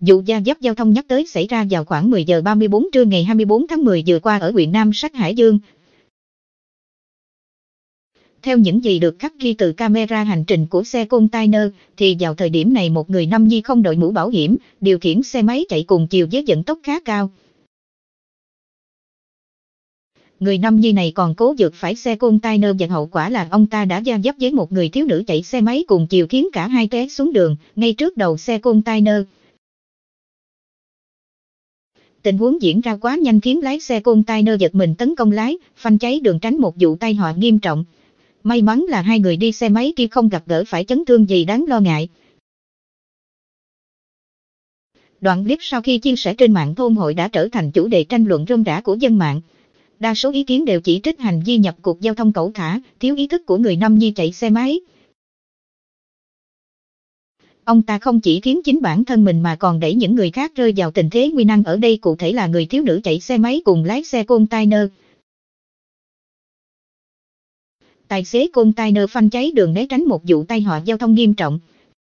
Vụ gia dấp giao thông nhắc tới xảy ra vào khoảng 10 giờ 34 trưa ngày 24 tháng 10 vừa qua ở huyện Nam Sách Hải Dương. Theo những gì được khắc ghi từ camera hành trình của xe container, thì vào thời điểm này một người nam nhi không đội mũ bảo hiểm, điều khiển xe máy chạy cùng chiều với vận tốc khá cao. Người nam nhi này còn cố vượt phải xe container và hậu quả là ông ta đã gia dấp với một người thiếu nữ chạy xe máy cùng chiều khiến cả hai té xuống đường, ngay trước đầu xe container tình huống diễn ra quá nhanh khiến lái xe container giật mình tấn công lái, phanh cháy đường tránh một vụ tai họa nghiêm trọng. May mắn là hai người đi xe máy kia không gặp gỡ phải chấn thương gì đáng lo ngại. Đoạn clip sau khi chia sẻ trên mạng thôn hội đã trở thành chủ đề tranh luận rôm rã của dân mạng. Đa số ý kiến đều chỉ trích hành vi nhập cuộc giao thông cẩu thả, thiếu ý thức của người Nam Nhi chạy xe máy, ông ta không chỉ khiến chính bản thân mình mà còn đẩy những người khác rơi vào tình thế nguy năng ở đây cụ thể là người thiếu nữ chạy xe máy cùng lái xe container. Tài xế container phanh cháy đường né tránh một vụ tai họa giao thông nghiêm trọng,